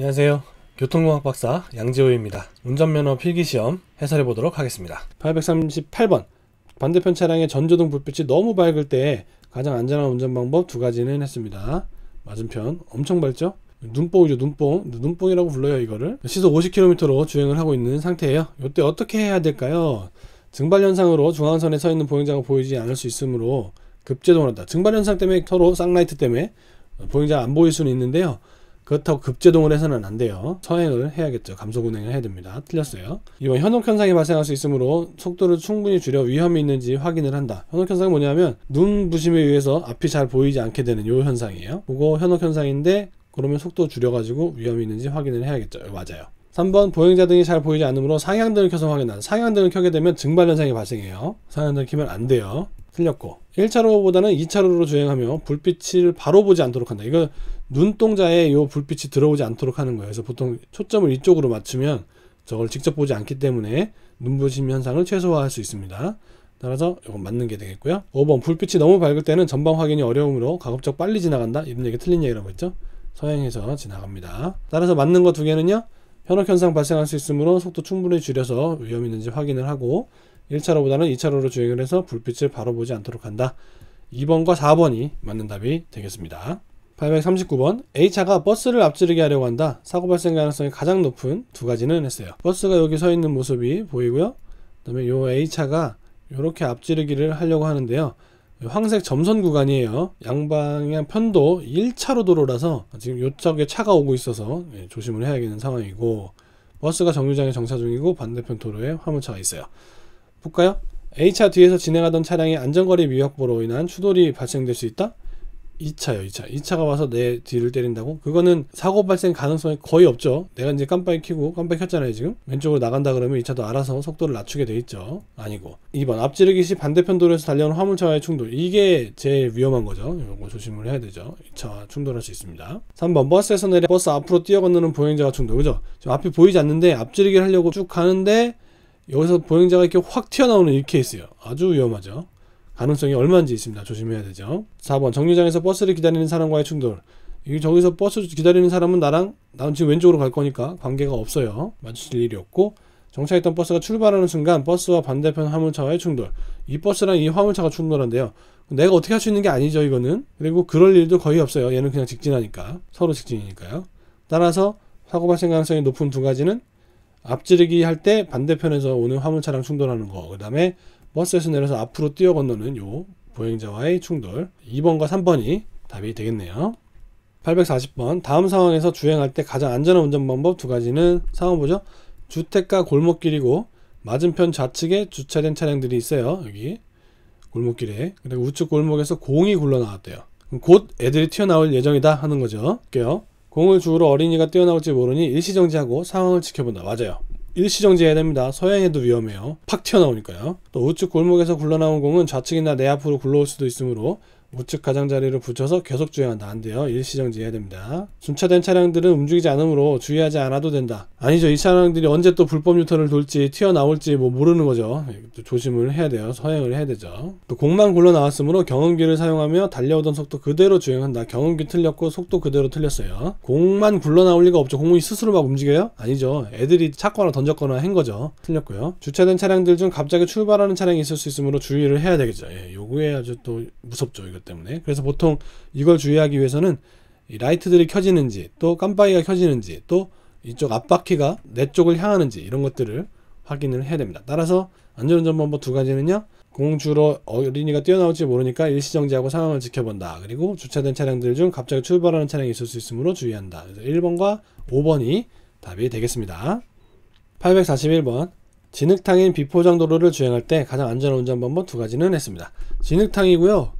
안녕하세요. 교통공학 박사 양지호입니다. 운전면허 필기시험 해설해 보도록 하겠습니다. 838번 반대편 차량의 전조등 불빛이 너무 밝을 때 가장 안전한 운전 방법 두 가지는 했습니다. 맞은편 엄청 밝죠? 눈뽕이죠 눈뽕 눈뽕이라고 불러요 이거를 시속 50km로 주행을 하고 있는 상태예요 이때 어떻게 해야 될까요 증발 현상으로 중앙선에 서 있는 보행자가 보이지 않을 수 있으므로 급제동을 한다 증발 현상 때문에 서로 쌍라이트 때문에 보행자 가안 보일 수는 있는데요 그렇다고 급제동을 해서는 안 돼요. 서행을 해야겠죠. 감속 운행을 해야 됩니다. 틀렸어요. 이번 현혹현상이 발생할 수 있으므로 속도를 충분히 줄여 위험이 있는지 확인을 한다. 현혹현상은 뭐냐면 눈 부심에 의해서 앞이 잘 보이지 않게 되는 요 현상이에요. 그거 현혹현상인데 그러면 속도 줄여가지고 위험이 있는지 확인을 해야겠죠. 예, 맞아요. 3번 보행자 등이 잘 보이지 않으므로 상향등을 켜서 확인한다. 상향등을 켜게 되면 증발현상이 발생해요. 상향등을 켜면 안 돼요. 틀렸고 1차로보다는 2차로로 주행하며 불빛을 바로 보지 않도록 한다. 이거 눈동자에 요 불빛이 들어오지 않도록 하는 거예요. 그래서 보통 초점을 이쪽으로 맞추면 저걸 직접 보지 않기 때문에 눈부심 현상을 최소화할 수 있습니다. 따라서 이건 맞는 게 되겠고요. 5번 불빛이 너무 밝을 때는 전방 확인이 어려우므로 가급적 빨리 지나간다. 이런 얘기 틀린 얘기라고 했죠. 서행해서 지나갑니다. 따라서 맞는 거 두 개는요. 현혹 현상 발생할 수 있으므로 속도 충분히 줄여서 위험 있는지 확인을 하고 1차로보다는 2차로로 주행을 해서 불빛을 바로 보지 않도록 한다. 2번과 4번이 맞는 답이 되겠습니다. 839번 A차가 버스를 앞지르게 하려고 한다. 사고 발생 가능성이 가장 높은 두 가지는 했어요. 버스가 여기 서 있는 모습이 보이고요. 그 다음에 이 A차가 이렇게 앞지르기를 하려고 하는데요. 황색 점선 구간이에요. 양방향 편도 1차로 도로라서 지금 이쪽에 차가 오고 있어서 예, 조심을 해야되는 상황이고 버스가 정류장에 정차 중이고 반대편 도로에 화물차가 있어요. 볼까요? A차 뒤에서 진행하던 차량이 안전거리 미확보로 인한 추돌이 발생될 수 있다? 2차요, 2차. 2차가 와서 내 뒤를 때린다고? 그거는 사고 발생 가능성이 거의 없죠. 내가 이제 깜빡이 켜고 깜빡이 켰잖아요, 지금. 왼쪽으로 나간다 그러면 2차도 알아서 속도를 낮추게 돼 있죠. 아니고. 2번. 앞지르기 시 반대편 도로에서 달려온 화물차와의 충돌. 이게 제일 위험한 거죠. 이거 조심을 해야 되죠. 2차와 충돌할 수 있습니다. 3번. 버스에서 내려 버스 앞으로 뛰어건너는 보행자와 충돌. 그죠? 지금 앞이 보이지 않는데 앞지르기를 하려고 쭉 가는데 여기서 보행자가 이렇게 확 튀어나오는 이 케이스요. 아주 위험하죠. 가능성이 얼마인지 있습니다. 조심해야 되죠. 4번 정류장에서 버스를 기다리는 사람과의 충돌. 이 저기서 버스 기다리는 사람은 나랑 나는 지금 왼쪽으로 갈 거니까 관계가 없어요. 마주칠 일이 없고 정차했던 버스가 출발하는 순간 버스와 반대편 화물차와의 충돌. 이 버스랑 이 화물차가 충돌한데요. 내가 어떻게 할 수 있는 게 아니죠, 이거는. 그리고 그럴 일도 거의 없어요. 얘는 그냥 직진하니까. 서로 직진이니까요. 따라서 사고 발생 가능성이 높은 두 가지는 앞지르기 할 때 반대편에서 오는 화물차랑 충돌하는 거. 그 다음에 버스에서 내려서 앞으로 뛰어 건너는 요 보행자와의 충돌. 2번과 3번이 답이 되겠네요. 840번. 다음 상황에서 주행할 때 가장 안전한 운전 방법 두 가지는 상황 보죠. 주택가 골목길이고 맞은편 좌측에 주차된 차량들이 있어요. 여기 골목길에. 그리고 우측 골목에서 공이 굴러나왔대요. 곧 애들이 튀어나올 예정이다 하는 거죠. 볼게요. 공을 주우러 어린이가 뛰어나올지 모르니 일시정지하고 상황을 지켜본다. 맞아요. 일시정지해야 됩니다. 서양에도 위험해요. 팍 튀어나오니까요. 또 우측 골목에서 굴러나온 공은 좌측이나 내 앞으로 굴러올 수도 있으므로 우측 가장자리를 붙여서 계속 주행한다. 안 돼요. 일시정지해야 됩니다. 순차된 차량들은 움직이지 않으므로 주의하지 않아도 된다. 아니죠. 이 차량들이 언제 또 불법 유턴을 돌지 튀어나올지 뭐 모르는 거죠. 예, 조심을 해야 돼요. 서행을 해야 되죠. 또 공만 굴러 나왔으므로 경음기를 사용하며 달려오던 속도 그대로 주행한다. 경음기 틀렸고 속도 그대로 틀렸어요. 공만 굴러 나올 리가 없죠. 공이 스스로 막 움직여요? 아니죠. 애들이 찾거나 던졌거나 한 거죠. 틀렸고요. 주차된 차량들 중 갑자기 출발하는 차량이 있을 수 있으므로 주의를 해야 되겠죠. 예, 요거에 아주 또 무섭죠. 이거 이것 때문에. 그래서 보통 이걸 주의하기 위해서는 라이트들이 켜지는지 또 깜빡이가 켜지는지 또 이쪽 앞바퀴가 내 쪽을 향하는지 이런 것들을 확인을 해야 됩니다. 따라서 안전운전범법 두 가지는요. 공주로 어린이가 뛰어나올지 모르니까 일시정지하고 상황을 지켜본다. 그리고 주차된 차량들 중 갑자기 출발하는 차량이 있을 수 있으므로 주의한다. 그래서 1번과 5번이 답이 되겠습니다. 841번 진흙탕인 비포장 도로를 주행할 때 가장 안전 운전방법 두 가지는 했습니다. 진흙탕이고요.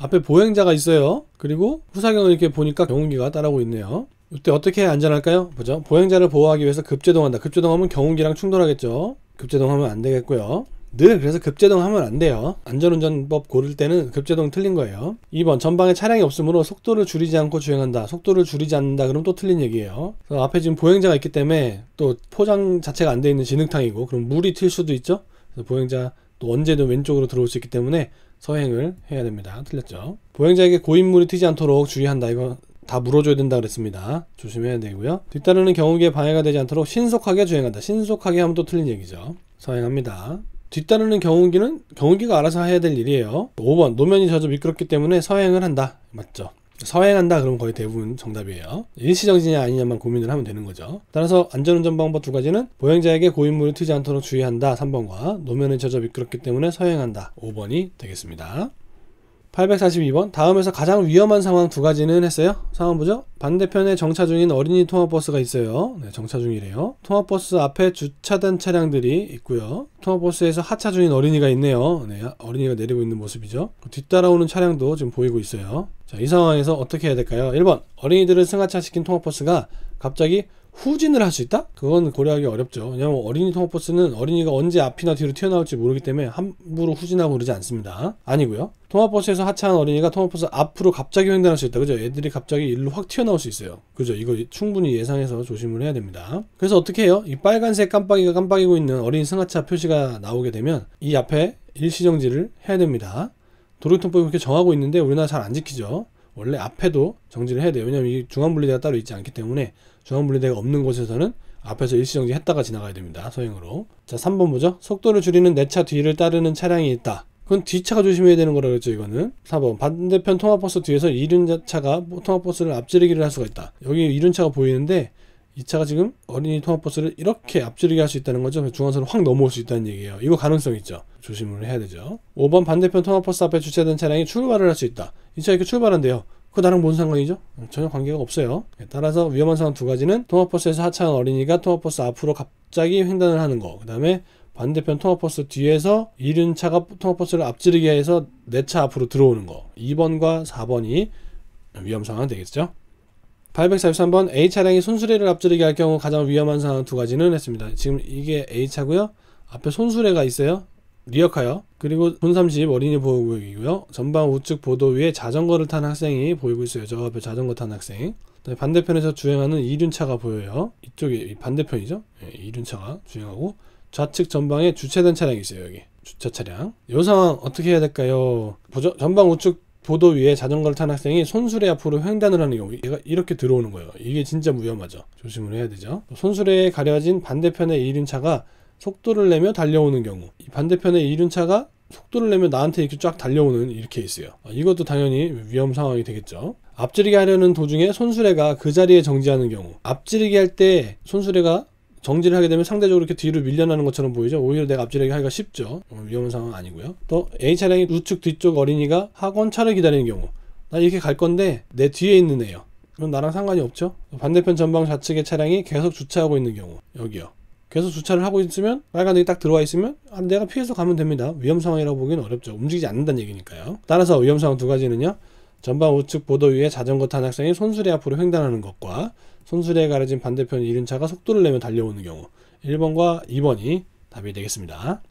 앞에 보행자가 있어요. 그리고 후사경을 이렇게 보니까 경운기가 따라오고 있네요. 이때 어떻게 안전할까요? 보죠. 보행자를 보호하기 위해서 급제동한다. 급제동하면 경운기랑 충돌하겠죠. 급제동하면 안 되겠고요. 늘 그래서 급제동 하면 안 돼요. 안전운전법 고를 때는 급제동 틀린 거예요. 2번 전방에 차량이 없으므로 속도를 줄이지 않고 주행한다. 속도를 줄이지 않는다. 그럼 또 틀린 얘기예요. 앞에 지금 보행자가 있기 때문에 또 포장 자체가 안 돼 있는 진흙탕이고 그럼 물이 튈 수도 있죠. 그래서 보행자 또 언제든 왼쪽으로 들어올 수 있기 때문에 서행을 해야 됩니다. 틀렸죠. 보행자에게 고인물이 튀지 않도록 주의한다. 이거 다 물어줘야 된다 그랬습니다. 조심해야 되고요. 뒤따르는 경우기에 방해가 되지 않도록 신속하게 주행한다. 신속하게 하면 또 틀린 얘기죠. 서행합니다. 뒤따르는 경운기는 경운기가 알아서 해야 될 일이에요. 5번 노면이 젖어 미끄럽기 때문에 서행을 한다. 맞죠? 서행한다 그럼 거의 대부분 정답이에요. 일시정지냐 아니냐만 고민을 하면 되는 거죠. 따라서 안전운전 방법 두 가지는 보행자에게 고인물을 트지 않도록 주의한다 3번과 노면에 젖어 미끄럽기 때문에 서행한다 5번이 되겠습니다. 842번 다음에서 가장 위험한 상황 두 가지는 했어요 상황 보죠 반대편에 정차 중인 어린이 통합버스가 있어요 네, 정차 중이래요 통합버스 앞에 주차된 차량들이 있고요 통합버스에서 하차 중인 어린이가 있네요 네, 어린이가 내리고 있는 모습이죠 그 뒤따라오는 차량도 지금 보이고 있어요 자, 이 상황에서 어떻게 해야 될까요 1번 어린이들을 승하차시킨 통합버스가 갑자기 후진을 할 수 있다? 그건 고려하기 어렵죠. 왜냐하면 어린이 통합버스는 어린이가 언제 앞이나 뒤로 튀어나올지 모르기 때문에 함부로 후진하고 그러지 않습니다. 아니고요. 통합버스에서 하차한 어린이가 통합버스 앞으로 갑자기 횡단할 수 있다. 그죠? 애들이 갑자기 일로 확 튀어나올 수 있어요. 그죠? 이거 충분히 예상해서 조심을 해야 됩니다. 그래서 어떻게 해요? 이 빨간색 깜빡이가 깜빡이고 있는 어린이 승하차 표시가 나오게 되면 이 앞에 일시정지를 해야 됩니다. 도로교통법이 그렇게 정하고 있는데 우리나라 잘 안 지키죠. 원래 앞에도 정지를 해야 돼요. 왜냐하면 이 중앙분리대가 따로 있지 않기 때문에 중앙분리대가 없는 곳에서는 앞에서 일시정지 했다가 지나가야 됩니다. 소행으로 자, 3번 보죠. 속도를 줄이는 내 차 뒤를 따르는 차량이 있다. 그건 뒤차가 조심해야 되는 거라 그랬죠, 이거는. 4번. 반대편 통합버스 뒤에서 이륜차가 통합버스를 앞지르기를 할 수가 있다. 여기 이륜차가 보이는데 이 차가 지금 어린이 통합버스를 이렇게 앞지르게 할 수 있다는 거죠. 중앙선을 확 넘어올 수 있다는 얘기예요. 이거 가능성 있죠. 조심을 해야 되죠. 5번 반대편 통합버스 앞에 주차된 차량이 출발을 할 수 있다. 이차가 이렇게 출발한대요. 그 나랑 뭔 상관이죠? 전혀 관계가 없어요. 예, 따라서 위험한 상황 두 가지는 통합버스에서 하차한 어린이가 통합버스 앞으로 갑자기 횡단을 하는 거. 그 다음에 반대편 통합버스 뒤에서 이른 차가 통합버스를 앞지르게 해서 내 차 앞으로 들어오는 거. 2번과 4번이 위험 상황 되겠죠? 843번 A 차량이 손수레를 앞지르게 할 경우 가장 위험한 상황 두 가지는 했습니다. 지금 이게 A 차고요. 앞에 손수레가 있어요. 리어카요. 그리고 분30 어린이 보호구역이고요. 전방 우측 보도 위에 자전거를 탄 학생이 보이고 있어요. 저 앞에 자전거 탄 학생. 반대편에서 주행하는 이륜차가 보여요. 이쪽이 반대편이죠. 예, 이륜차가 주행하고 좌측 전방에 주차된 차량이 있어요. 여기 주차 차량. 이 상황 어떻게 해야 될까요? 보조, 전방 우측 보도 위에 자전거를 탄 학생이 손수레 앞으로 횡단을 하는 경우 얘가 이렇게 들어오는 거예요. 이게 진짜 위험하죠. 조심을 해야 되죠. 손수레에 가려진 반대편의 이륜차가 속도를 내며 달려오는 경우 이 반대편의 이륜차가 속도를 내면 나한테 이렇게 쫙 달려오는 이렇게 있어요. 아, 이것도 당연히 위험 상황이 되겠죠. 앞지르게 하려는 도중에 손수레가 그 자리에 정지하는 경우 앞지르게 할 때 손수레가 정지를 하게 되면 상대적으로 이렇게 뒤로 밀려나는 것처럼 보이죠. 오히려 내가 앞질하기 하기가 쉽죠. 어, 위험한 상황 아니고요. 또 A 차량이 우측 뒤쪽 어린이가 학원 차를 기다리는 경우 나 이렇게 갈 건데 내 뒤에 있는 애요. 그럼 나랑 상관이 없죠. 반대편 전방 좌측의 차량이 계속 주차하고 있는 경우 여기요. 계속 주차를 하고 있으면 빨간색이 딱 들어와 있으면 아, 내가 피해서 가면 됩니다. 위험 상황이라고 보기는 어렵죠. 움직이지 않는다는 얘기니까요. 따라서 위험 상황 두 가지는요. 전방 우측 보도 위에 자전거 탄 학생이 손수레 앞으로 횡단하는 것과 손수레에 가려진 반대편 이륜 차가 속도를 내며 달려오는 경우 1번과 2번이 답이 되겠습니다.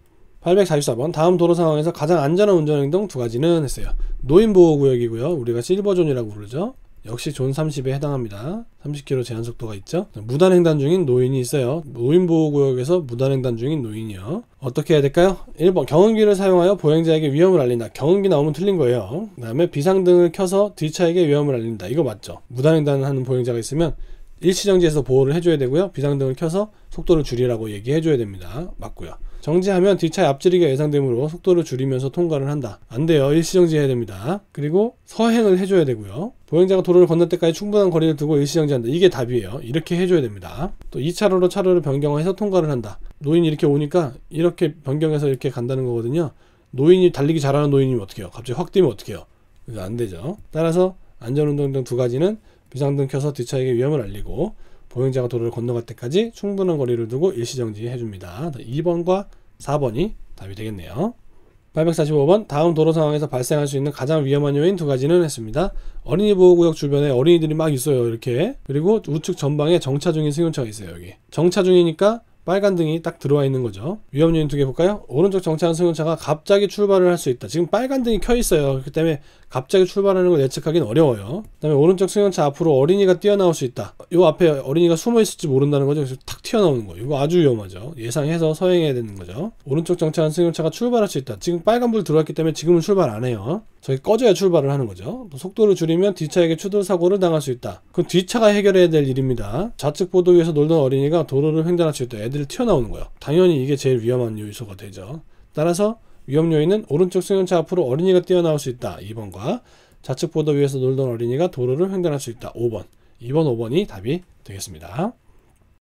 844번 다음 도로 상황에서 가장 안전한 운전 행동 두 가지는 했어요. 노인 보호 구역이고요. 우리가 실버존이라고 부르죠. 역시 존 30에 해당합니다. 30km 제한 속도가 있죠. 무단 횡단 중인 노인이 있어요. 노인 보호 구역에서 무단 횡단 중인 노인이요. 어떻게 해야 될까요? 1번 경운기를 사용하여 보행자에게 위험을 알린다. 경운기 나오면 틀린 거예요. 그다음에 비상등을 켜서 뒤차에게 위험을 알린다. 이거 맞죠? 무단 횡단하는 보행자가 있으면 일시정지에서 보호를 해줘야 되고요. 비상등을 켜서 속도를 줄이라고 얘기해줘야 됩니다. 맞고요. 정지하면 뒤차 앞지르기가 예상되므로 속도를 줄이면서 통과를 한다. 안 돼요. 일시정지해야 됩니다. 그리고 서행을 해줘야 되고요. 보행자가 도로를 건널 때까지 충분한 거리를 두고 일시정지한다. 이게 답이에요. 이렇게 해줘야 됩니다. 또 2차로로 차로를 변경해서 통과를 한다. 노인이 이렇게 오니까 이렇게 변경해서 이렇게 간다는 거거든요. 노인이 달리기 잘하는 노인이면 어떻게 해요? 갑자기 확 뛰면 어떻게 해요? 안 되죠. 따라서 안전운동 등 두 가지는 비상등 켜서 뒷차에게 위험을 알리고 보행자가 도로를 건너갈 때까지 충분한 거리를 두고 일시정지해 줍니다. 2번과 4번이 답이 되겠네요. 845번 다음 도로 상황에서 발생할 수 있는 가장 위험한 요인 두 가지는 했습니다. 어린이 보호구역 주변에 어린이들이 막 있어요. 이렇게. 그리고 우측 전방에 정차 중인 승용차가 있어요. 여기. 정차 중이니까 빨간 등이 딱 들어와 있는 거죠. 위험 요인 두 개 볼까요? 오른쪽 정차한 승용차가 갑자기 출발을 할 수 있다. 지금 빨간 등이 켜 있어요. 그렇기 때문에 갑자기 출발하는 걸 예측하기는 어려워요. 그다음에 오른쪽 승용차 앞으로 어린이가 뛰어나올 수 있다. 요 앞에 어린이가 숨어 있을지 모른다는 거죠. 그래서 탁 튀어나오는 거. 이거 아주 위험하죠. 예상해서 서행해야 되는 거죠. 오른쪽 정차한 승용차가 출발할 수 있다. 지금 빨간 불 들어왔기 때문에 지금은 출발 안 해요. 저기 꺼져야 출발을 하는 거죠. 뭐 속도를 줄이면 뒤차에게 추돌 사고를 당할 수 있다. 그뒤차가 해결해야 될 일입니다. 좌측 보도 위에서 놀던 어린이가 도로를 횡단할 수 있다. 애들 애들이 튀어나오는 거야. 당연히 이게 제일 위험한 요소가 되죠. 따라서 위험 요인은 오른쪽 승용차 앞으로 어린이가 뛰어나올 수 있다. 2번과 좌측 보도 위에서 놀던 어린이가 도로를 횡단할 수 있다. 5번. 2번, 5번이 답이 되겠습니다.